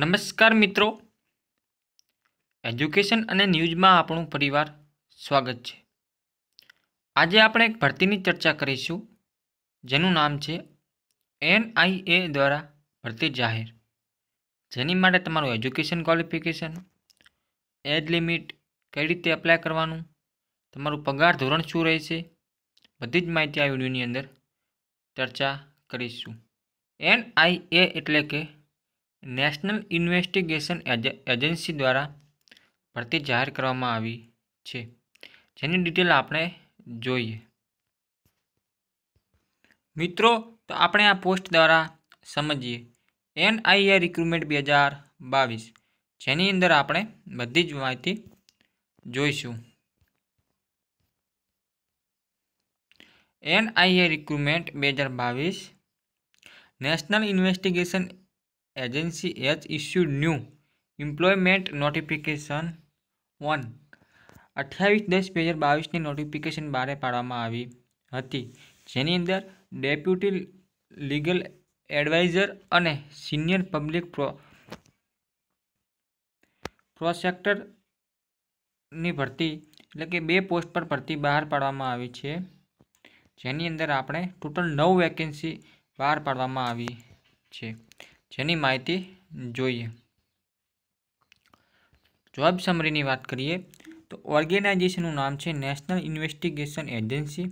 નમસ્કાર મિત્રો એજ્યુકેશન અને ન્યૂઝમાં આપણું પરિવાર સ્વાગત છે આજે આપણે એક ભરતીની ચર્ચા કરીશું જેનું નામ છે એનઆઈએ દ્વારા ભરતી જાહેર જેની માટે તમારું એજ્યુકેશન ક્વોલિફિકેશન એજ લિમિટ કઈ રીતે એપ્લાય કરવાનું તમારું પગાર ધોરણ શું રહેશે બધી જ માહિતી આ વિડીયોની અંદર ચર્ચા કરીશું એનઆઈએ એટલે કે નેશનલ ઇન્વેસ્ટિગેશન એજન્સી દ્વારા ભરતી જાહેર કરવામાં આવી છે જેની ડિટેલ આપણે જોઈએ મિત્રો તો આપણે આ પોસ્ટ દ્વારા સમજીએ એનઆઈએ રિક્રુટમેન્ટ બે હજાર બાવીસ જેની અંદર આપણે બધી જ માહિતી જોઈશું એનઆઈએ રિક્રુટમેન્ટ બે હજાર બાવીસ national investigation agency has issued new employment notification one અઠ્યાવીસ દસ બે હજાર બાવીસની નોટિફિકેશન બહાર પાડવામાં આવી હતી જેની અંદર ડેપ્યુટી લીગલ એડવાઇઝર અને સિનિયર પબ્લિક પ્રો પ્રોસેક્ટરની ભરતી એટલે કે બે પોસ્ટ પર ભરતી બહાર પાડવામાં આવી છે જેની અંદર આપણે ટોટલ નવ વેકેન્સી બહાર પાડવામાં આવી છે જેની માહિતી જોઈએ જોબ સમરીની વાત કરીએ તો ઓર્ગેનાઇઝેશનનું નામ છે નેશનલ ઇન્વેસ્ટિગેશન એજન્સી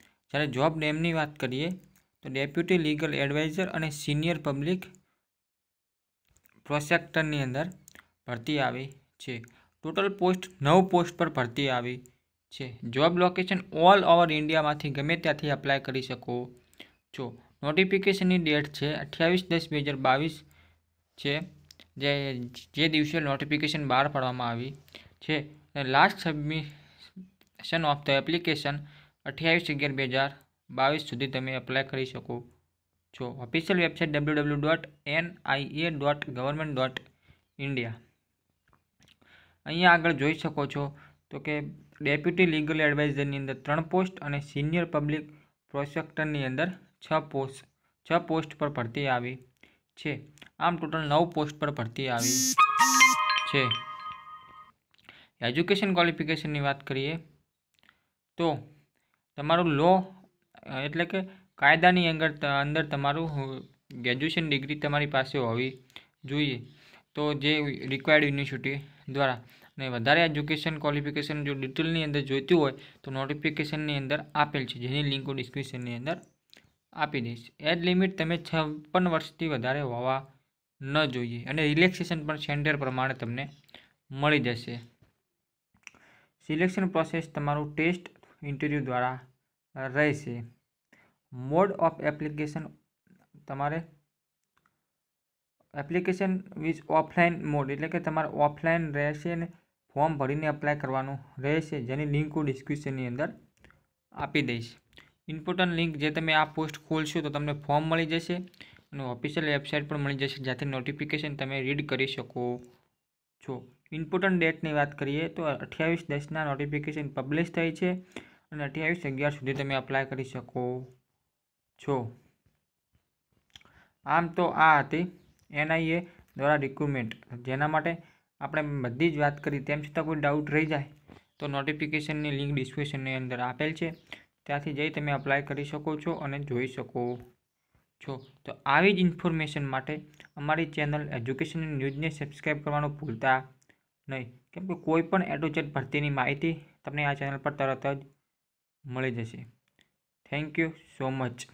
જ્યારે જોબ ડેમની વાત કરીએ તો ડેપ્યુટી લીગલ એડવાઇઝર અને સિનિયર પબ્લિક પ્રોસેક્ટરની અંદર ભરતી આવી છે ટોટલ પોસ્ટ નવ પોસ્ટ પર ભરતી આવી છે જોબ લોકેશન ઓલ ઓવર ઇન્ડિયામાંથી ગમે ત્યાંથી એપ્લાય કરી શકો છો નોટિફિકેશનની ડેટ છે અઠ્યાવીસ દસ બે હજાર બાવીસ છે જે જે દિવસે નોટિફિકેશન બહાર પાડવામાં આવી છે last submission of the application અઠ્યાવીસ અગિયાર બે હજાર બાવીસ સુધી તમે એપ્લાય કરી શકો છો official website W W dot N I A dot government dot India અહીંયા આગળ જોઈ શકો છો તો કે ડેપ્યુટી લીગલ એડવાઇઝરની અંદર ત્રણ પોસ્ટ અને સિનિયર પબ્લિક પ્રોસેક્ટરની અંદર છ પોસ્ટ છ પોસ્ટ પર ભરતી આવી છે આમ ટોટલ નવ પોસ્ટ પર ભરતી આવી છે એજ્યુકેશન ક્વોલિફિકેશનની વાત કરીએ તો તમારું લો એટલે કે કાયદાની અંદર અંદર તમારું ગ્રેજ્યુએશન ડિગ્રી તમારી પાસે હોવી જોઈએ તો જે રિક્વાયર્ડ યુનિવર્સિટી દ્વારા અને વધારે એજ્યુકેશન ક્વોલિફિકેશન જો ડિટેલની અંદર જોઈતી હોય તો નોટિફિકેશનની અંદર આપેલ છે જેની લિંકો ડિસ્ક્રિપ્શનની અંદર આપી દઈશ એજ લિમિટ તમે છપ્પન વર્ષથી વધારે હોવા ન જોઈએ અને રિલેક્સેશન પણ સેન્ડર પ્રમાણે તમને મળી જશે સિલેક્શન પ્રોસેસ તમારું ટેસ્ટ ઇન્ટરવ્યૂ દ્વારા રહેશે મોડ ઓફ એપ્લિકેશન તમારે એપ્લિકેશન વિઝ ઓફલાઈન મોડ એટલે કે તમારે ઓફલાઈન રહેશે અને ફોર્મ ભરીને એપ્લાય કરવાનું રહેશે જેની લિંક હું ડિસ્ક્રિપ્શનની અંદર આપી દઈશ ઇમ્પોર્ટન્ટ લિંક જે તમે આ પોસ્ટ ખોલશો તો તમને ફોર્મ મળી જશે અને ઓફિશિયલ વેબસાઇટ પણ મળી જશે જ્યાંથી નોટિફિકેશન તમે રીડ કરી શકો છો ઇમ્પોર્ટન્ટ ડેટની વાત કરીએ તો અઠ્યાવીસ દસના નોટિફિકેશન પબ્લિશ થઈ છે અને અઠ્યાવીસ અગિયાર સુધી તમે અપ્લાય કરી શકો છો આમ તો આ હતી એનઆઈએ દ્વારા રિક્રુટમેન્ટ જેના માટે આપણે બધી જ વાત કરી તેમ છતાં કોઈ ડાઉટ રહી જાય તો નોટિફિકેશનની લિંક ડિસ્ક્રિપ્શનની અંદર આપેલ છે ત્યાંથી જઈ તમે અપ્લાય કરી શકો છો અને જોઈ શકો છો તો આવી જ ઇન્ફોર્મેશન માટે અમારી ચેનલ એજ્યુકેશન ન્યૂઝને સબસ્ક્રાઈબ કરવાનું ભૂલતા નહીં કેમ કે કોઈ પણ ભરતીની માહિતી તમને આ ચેનલ પર તરત જ મળી જશે થેન્ક યુ સો મચ